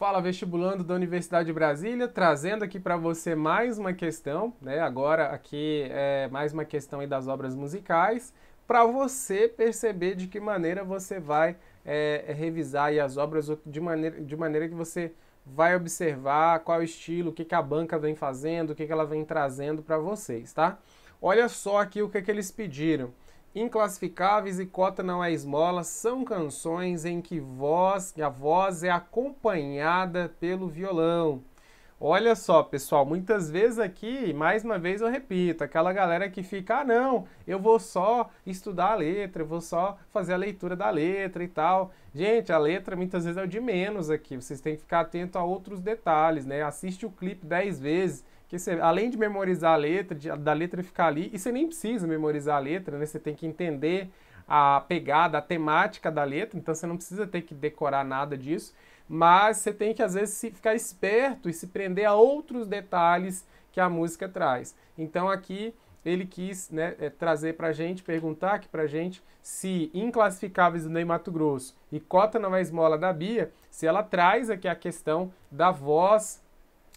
Fala vestibulando da Universidade de Brasília, trazendo aqui para você mais uma questão, né? Agora aqui é mais uma questão das obras musicais, para você perceber de que maneira você vai é, revisar as obras de maneira, de maneira que você vai observar qual estilo, o que, que a banca vem fazendo, o que, que ela vem trazendo para vocês, tá? Olha só aqui o que, que eles pediram. Inclassificáveis e Cota Não É Esmola são canções em que voz, a voz é acompanhada pelo violão. Olha só, pessoal, muitas vezes aqui, mais uma vez eu repito, aquela galera que fica, ah, não, eu vou só estudar a letra, eu vou só fazer a leitura da letra e tal. Gente, a letra muitas vezes é o de menos aqui, vocês têm que ficar atento a outros detalhes, né? Assiste o clipe 10 vezes porque você, além de memorizar a letra, de, da letra ficar ali, e você nem precisa memorizar a letra, né? Você tem que entender a pegada, a temática da letra, então você não precisa ter que decorar nada disso, mas você tem que às vezes ficar esperto e se prender a outros detalhes que a música traz. Então aqui ele quis né, eh, trazer para a gente, perguntar aqui para a gente se Inclassificáveis do Ney Mato Grosso e Cota não esmola da Bia, se ela traz aqui a questão da voz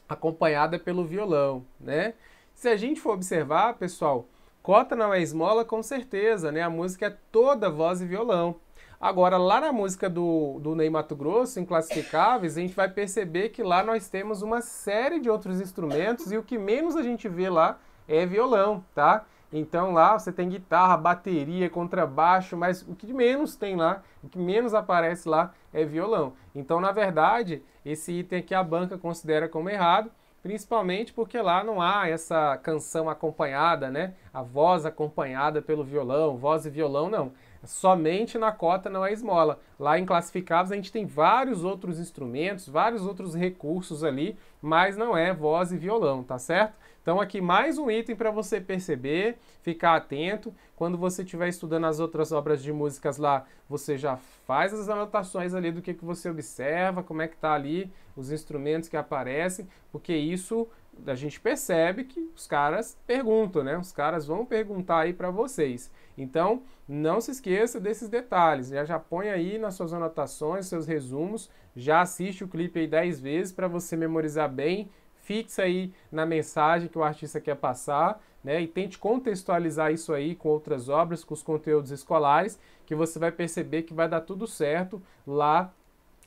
acompanhada pelo violão, né? Se a gente for observar, pessoal, Cota não é esmola, com certeza, né? A música é toda voz e violão. Agora, lá na música do, do Ney Mato Grosso, Inclassificáveis, a gente vai perceber que lá nós temos uma série de outros instrumentos e o que menos a gente vê lá é violão, tá? Então lá você tem guitarra, bateria, contrabaixo, mas o que menos tem lá, o que menos aparece lá é violão. Então, na verdade, esse item que a banca considera como errado, principalmente porque lá não há essa canção acompanhada, né? A voz acompanhada pelo violão, voz e violão não somente na cota não é esmola. Lá em classificados a gente tem vários outros instrumentos, vários outros recursos ali, mas não é voz e violão, tá certo? Então aqui mais um item para você perceber, ficar atento. Quando você estiver estudando as outras obras de músicas lá, você já faz as anotações ali do que, que você observa, como é que tá ali, os instrumentos que aparecem, porque isso a gente percebe que os caras perguntam, né? Os caras vão perguntar aí para vocês. Então, não se esqueça desses detalhes. Já já põe aí nas suas anotações, seus resumos, já assiste o clipe aí 10 vezes para você memorizar bem, fixa aí na mensagem que o artista quer passar, né? E tente contextualizar isso aí com outras obras, com os conteúdos escolares, que você vai perceber que vai dar tudo certo lá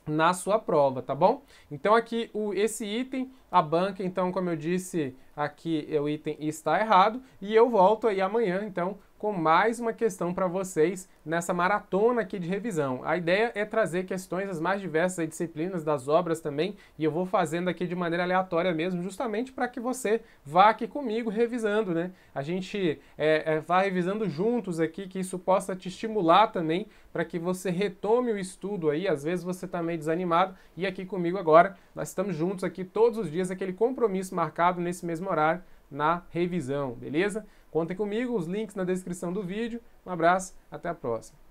na sua prova, tá bom? Então aqui o esse item a banca, então, como eu disse, aqui o item está errado e eu volto aí amanhã, então, com mais uma questão para vocês nessa maratona aqui de revisão. A ideia é trazer questões das mais diversas disciplinas, das obras também, e eu vou fazendo aqui de maneira aleatória mesmo, justamente para que você vá aqui comigo revisando, né? A gente é, é, vá revisando juntos aqui, que isso possa te estimular também, para que você retome o estudo aí, às vezes você está meio desanimado, e aqui comigo agora, nós estamos juntos aqui todos os dias, dias aquele compromisso marcado nesse mesmo horário na revisão, beleza? Contem comigo, os links na descrição do vídeo. Um abraço, até a próxima.